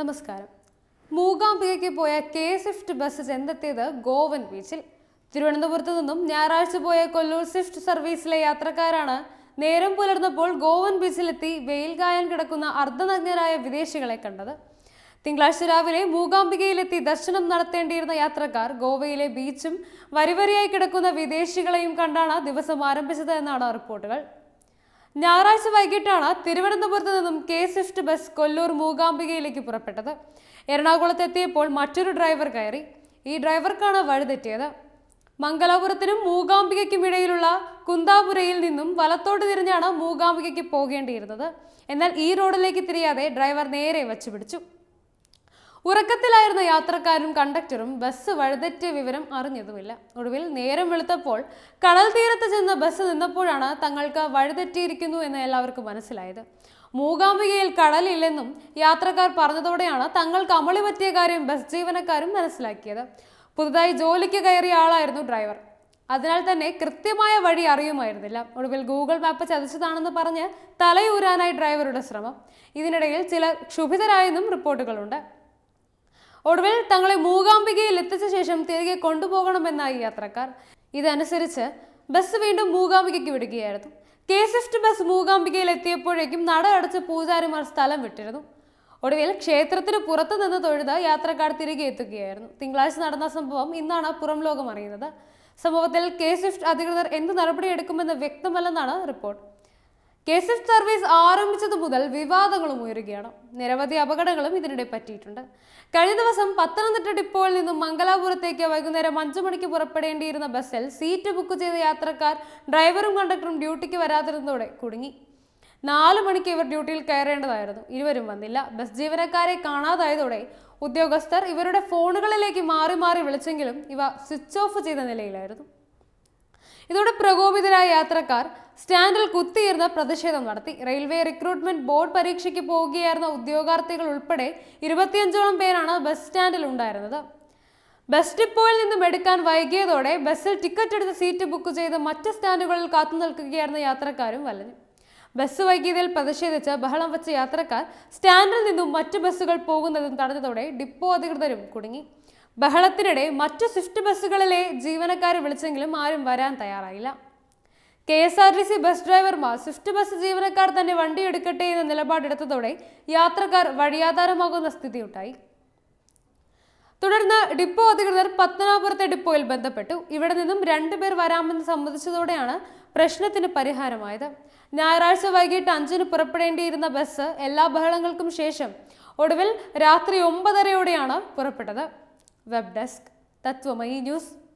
നമസ്കാരം മൂകാംബികയ്ക്ക് പോയ കെ സ്വിഫ്റ്റ് ബസ് ചെന്നെത്തിയത് ഗോവൻ ബീച്ചിൽ തിരുവനന്തപുരത്ത് നിന്നും ഞായറാഴ്ച പോയ കൊല്ലൂർ സ്വിഫ്റ്റ് സർവീസിലെ യാത്രക്കാരാണ് നേരം പുലർന്നപ്പോൾ ഗോവൻ ബീച്ചിലെത്തി വെയിൽ കായൻ കിടക്കുന്ന അർദ്ധനഗ്നരായ വിദേശികളെ കണ്ടത് തിങ്കളാഴ്ച രാവിലെ മൂകാംബികയിലെത്തി ദർശനം നടത്തേണ്ടിയിരുന്ന യാത്രക്കാർ ഗോവയിലെ ബീച്ചും വരിവരിയായി കിടക്കുന്ന വിദേശികളെയും കണ്ടാണ് ദിവസം ആരംഭിച്ചത് എന്നാണ് റിപ്പോർട്ടുകൾ ഞായറാഴ്ച വൈകിട്ടാണ് തിരുവനന്തപുരത്ത് നിന്നും കെ സ്വിഫ്റ്റ് ബസ് കൊല്ലൂർ മൂകാംബികയിലേക്ക് പുറപ്പെട്ടത് എറണാകുളത്ത് എത്തിയപ്പോൾ മറ്റൊരു ഡ്രൈവർ കയറി ഈ ഡ്രൈവർക്കാണ് വഴിതെറ്റിയത് മംഗലാപുരത്തിനും മൂകാംബികയ്ക്കും ഇടയിലുള്ള കുന്താപുരയിൽ നിന്നും വലത്തോട്ട് തിരിഞ്ഞാണ് മൂകാംബികയ്ക്ക് പോകേണ്ടിയിരുന്നത് എന്നാൽ ഈ റോഡിലേക്ക് തിരിയാതെ ഡ്രൈവർ നേരെ വച്ചുപിടിച്ചു ഉറക്കത്തിലായിരുന്ന യാത്രക്കാരും കണ്ടക്ടറും ബസ് വഴുതെറ്റിയ വിവരം അറിഞ്ഞതുമില്ല ഒടുവിൽ നേരം വെളുത്തപ്പോൾ കടൽ തീരത്ത് ചെന്ന് ബസ് നിന്നപ്പോഴാണ് തങ്ങൾക്ക് വഴുതെറ്റിയിരിക്കുന്നു എന്ന് എല്ലാവർക്കും മനസ്സിലായത് മൂകാംബികയിൽ കടലില്ലെന്നും യാത്രക്കാർ പറഞ്ഞതോടെയാണ് തങ്ങൾക്ക് അമളി പറ്റിയ കാര്യം ബസ് ജീവനക്കാരും മനസ്സിലാക്കിയത് പുതുതായി ജോലിക്ക് കയറിയ ആളായിരുന്നു ഡ്രൈവർ അതിനാൽ തന്നെ കൃത്യമായ വഴി അറിയുമായിരുന്നില്ല ഒടുവിൽ ഗൂഗിൾ മാപ്പ് ചതിച്ചതാണെന്ന് പറഞ്ഞ് തലയൂരാനായി ഡ്രൈവറുടെ ശ്രമം ഇതിനിടയിൽ ചില ക്ഷുഭിതരായെന്നും റിപ്പോർട്ടുകളുണ്ട് ഒടുവിൽ തങ്ങളെ മൂകാംബികയിൽ എത്തിച്ച ശേഷം തിരികെ കൊണ്ടുപോകണമെന്നായി യാത്രക്കാർ ഇതനുസരിച്ച് ബസ് വീണ്ടും മൂകാംബികയ്ക്ക് വിടുകയായിരുന്നു കെ സ്വിഫ്റ്റ് ബസ് മൂകാംബികയിൽ എത്തിയപ്പോഴേക്കും നട അടച്ച് പൂജാരിമാർ സ്ഥലം വിട്ടിരുന്നു ഒടുവിൽ ക്ഷേത്രത്തിന് പുറത്തു നിന്ന് തൊഴുത യാത്രക്കാർ തിരികെ എത്തുകയായിരുന്നു തിങ്കളാഴ്ച നടന്ന സംഭവം ഇന്നാണ് പുറം ലോകം അറിയുന്നത് സംഭവത്തിൽ കെ സ്വിഫ്റ്റ് അധികൃതർ എന്ത് നടപടിയെടുക്കുമെന്ന് വ്യക്തമല്ലെന്നാണ് റിപ്പോർട്ട് കെസിഫ് സർവീസ് ആരംഭിച്ചത് മുതൽ വിവാദങ്ങളും ഉയരുകയാണ് നിരവധി അപകടങ്ങളും ഇതിനിടെ പറ്റിയിട്ടുണ്ട് കഴിഞ്ഞ ദിവസം പത്തനംതിട്ട ഡിപ്പോയിൽ നിന്നും മംഗലാപുരത്തേക്ക് വൈകുന്നേരം അഞ്ചു മണിക്ക് പുറപ്പെടേണ്ടിയിരുന്ന ബസ്സിൽ സീറ്റ് ബുക്ക് ചെയ്ത യാത്രക്കാർ ഡ്രൈവറും കണ്ടക്ടറും ഡ്യൂട്ടിക്ക് വരാതിരുന്നതോടെ കുടുങ്ങി നാല് മണിക്ക് ഇവർ ഡ്യൂട്ടിയിൽ കയറേണ്ടതായിരുന്നു ഇരുവരും വന്നില്ല ബസ് ജീവനക്കാരെ കാണാതായതോടെ ഉദ്യോഗസ്ഥർ ഇവരുടെ ഫോണുകളിലേക്ക് മാറി മാറി വിളിച്ചെങ്കിലും ഇവ സ്വിച്ച് ഓഫ് ചെയ്ത നിലയിലായിരുന്നു ഇതോടെ പ്രകോപിതരായ യാത്രക്കാർ സ്റ്റാൻഡിൽ കുത്തിയിരുന്ന് പ്രതിഷേധം നടത്തി റെയിൽവേ റിക്രൂട്ട്മെന്റ് ബോർഡ് പരീക്ഷയ്ക്ക് പോവുകയായിരുന്ന ഉദ്യോഗാർത്ഥികൾ ഉൾപ്പെടെ ഇരുപത്തിയഞ്ചോളം പേരാണ് ബസ് സ്റ്റാൻഡിൽ ഉണ്ടായിരുന്നത് ബസ് ഡിപ്പോയിൽ നിന്നും എടുക്കാൻ വൈകിയതോടെ ബസ്സിൽ ടിക്കറ്റ് എടുത്ത് സീറ്റ് ബുക്ക് ചെയ്ത് മറ്റ് സ്റ്റാൻഡുകളിൽ കാത്തു നിൽക്കുകയായിരുന്ന യാത്രക്കാരും വലഞ്ഞു ബസ് വൈകിയതിൽ പ്രതിഷേധിച്ച് ബഹളം വെച്ച യാത്രക്കാർ സ്റ്റാൻഡിൽ നിന്നും മറ്റ് ബസ്സുകൾ പോകുന്നതും തടഞ്ഞതോടെ ഡിപ്പോ അധികൃതരും കുടുങ്ങി ബഹളത്തിനിടെ മറ്റു സ്വിഫ്റ്റ് ബസ്സുകളിലെ ജീവനക്കാരെ വിളിച്ചെങ്കിലും ആരും വരാൻ തയ്യാറായില്ല K S R T C bus ഡ്രൈവർമാർ സ്വിഫ്റ്റ് ബസ് ജീവനക്കാർ തന്നെ വണ്ടി എടുക്കട്ടെ എന്ന നിലപാടെടുത്തതോടെ യാത്രക്കാർ വഴിയാധാരമാകുന്ന സ്ഥിതിയുണ്ടായി തുടർന്ന് ഡിപ്പോ അധികൃതർ പത്തനാപുരത്തെ ഡിപ്പോയിൽ ബന്ധപ്പെട്ടു ഇവിടെ നിന്നും രണ്ടുപേർ വരാമെന്ന് സമ്മതിച്ചതോടെയാണ് പ്രശ്നത്തിന് പരിഹാരമായത് ഞായറാഴ്ച വൈകിട്ട് അഞ്ചിന് പുറപ്പെടേണ്ടിയിരുന്ന ബസ് എല്ലാ ബഹളങ്ങൾക്കും ശേഷം ഒടുവിൽ രാത്രി ഒമ്പതരയോടെയാണ് പുറപ്പെട്ടത് വെബ് ഡെസ്ക് തത്വമയി ന്യൂസ്